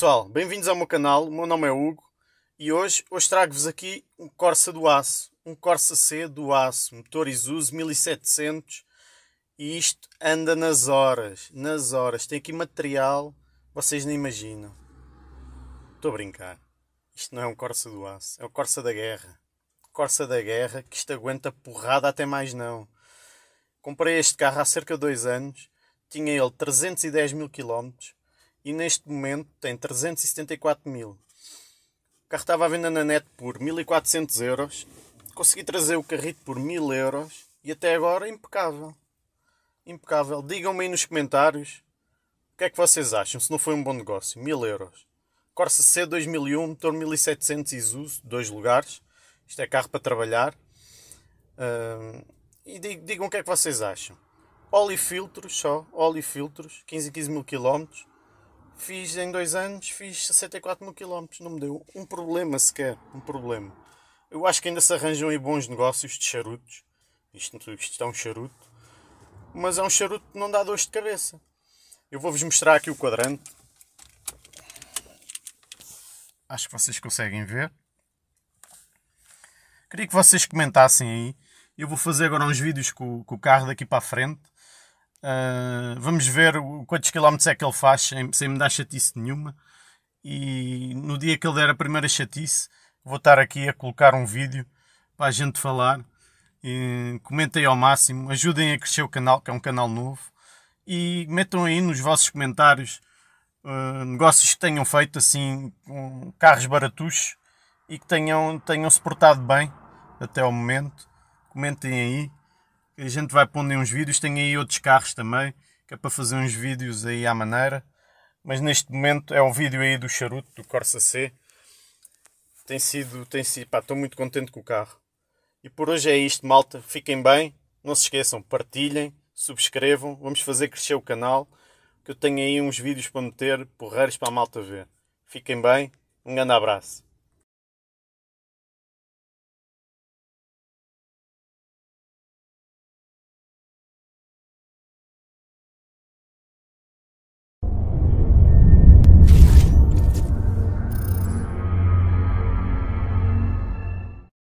pessoal, bem-vindos ao meu canal, o meu nome é Hugo e hoje, hoje trago-vos aqui um Corsa do Aço, um Corsa C do Aço, motor Isuzu 1700 e isto anda nas horas, nas horas, tem aqui material, vocês nem imaginam. Estou a brincar, isto não é um Corsa do Aço, é o um Corsa da Guerra. Corsa da Guerra que isto aguenta porrada até mais não. Comprei este carro há cerca de dois anos, tinha ele 310 mil quilómetros e neste momento tem 374 mil. O carro estava à venda na net por 1400 euros, consegui trazer o carrito por 1000 euros e até agora impecável. Impecável. Digam-me aí nos comentários o que é que vocês acham, se não foi um bom negócio. 1000 euros. Corsa C 2001, motor 1700 Isuzu, dois lugares. Isto é carro para trabalhar. Uh, e digam o que é que vocês acham. Óleo filtros só, óleo filtros, 15 e 15 mil quilómetros. Fiz em dois anos, fiz 64 mil quilómetros, não me deu um problema sequer, um problema. Eu acho que ainda se arranjam aí bons negócios de charutos. Isto, isto é um charuto, mas é um charuto que não dá dois de cabeça. Eu vou-vos mostrar aqui o quadrante. Acho que vocês conseguem ver. Queria que vocês comentassem aí. Eu vou fazer agora uns vídeos com, com o carro daqui para a frente. Uh, vamos ver quantos quilómetros é que ele faz sem, sem me dar chatice nenhuma. E no dia que ele der a primeira chatice, vou estar aqui a colocar um vídeo para a gente falar. E comentem ao máximo, ajudem a crescer o canal, que é um canal novo. E metam aí nos vossos comentários uh, negócios que tenham feito assim, com carros baratuchos e que tenham, tenham se portado bem até o momento. Comentem aí a gente vai pondo aí uns vídeos. Tem aí outros carros também, que é para fazer uns vídeos aí à maneira. Mas neste momento é um vídeo aí do charuto, do Corsa C. Tem sido, tem sido, pá, estou muito contente com o carro. E por hoje é isto, malta. Fiquem bem, não se esqueçam, partilhem, subscrevam, vamos fazer crescer o canal. Que eu tenho aí uns vídeos para meter, porreiros para a malta ver. Fiquem bem, um grande abraço.